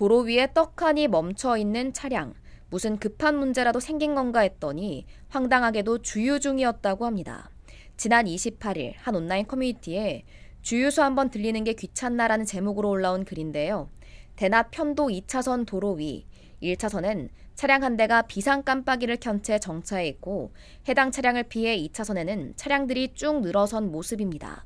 도로 위에 떡하니 멈춰 있는 차량. 무슨 급한 문제라도 생긴 건가 했더니 황당하게도 주유 중이었다고 합니다. 지난 28일 한 온라인 커뮤니티에 주유소 한번 들리는 게 귀찮나라는 제목으로 올라온 글인데요. 대낮 편도 2차선 도로 위 1차선엔 차량 한 대가 비상 깜빡이를 켠 채 정차해 있고 해당 차량을 피해 2차선에는 차량들이 쭉 늘어선 모습입니다.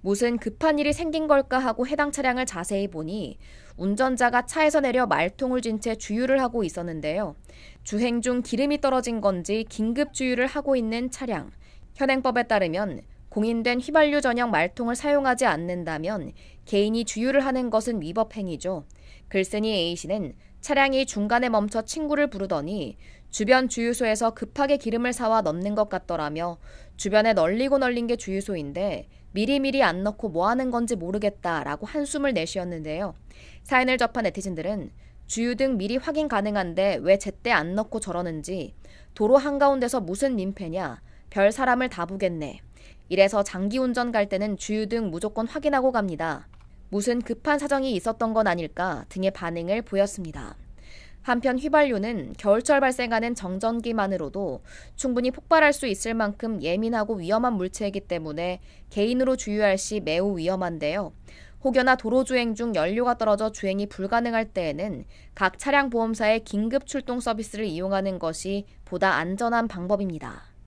무슨 급한 일이 생긴 걸까 하고 해당 차량을 자세히 보니 운전자가 차에서 내려 말통을 쥔채 주유를 하고 있었는데요. 주행 중 기름이 떨어진 건지 긴급 주유를 하고 있는 차량. 현행법에 따르면 공인된 휘발유 전용 말통을 사용하지 않는다면 개인이 주유를 하는 것은 위법 행위죠. 글쓴이 A씨는 차량이 중간에 멈춰 친구를 부르더니 주변 주유소에서 급하게 기름을 사와 넣는 것 같더라며 주변에 널리고 널린 게 주유소인데 미리미리 안 넣고 뭐 하는 건지 모르겠다라고 한숨을 내쉬었는데요. 사연을 접한 네티즌들은 주유 등 미리 확인 가능한데 왜 제때 안 넣고 저러는지 도로 한가운데서 무슨 민폐냐 별 사람을 다 보겠네 이래서 장기 운전 갈 때는 주유 등 무조건 확인하고 갑니다 무슨 급한 사정이 있었던 건 아닐까 등의 반응을 보였습니다. 한편 휘발유는 겨울철 발생하는 정전기만으로도 충분히 폭발할 수 있을 만큼 예민하고 위험한 물체이기 때문에 개인으로 주유할 시 매우 위험한데요. 혹여나 도로 주행 중 연료가 떨어져 주행이 불가능할 때에는 각 차량 보험사의 긴급 출동 서비스를 이용하는 것이 보다 안전한 방법입니다.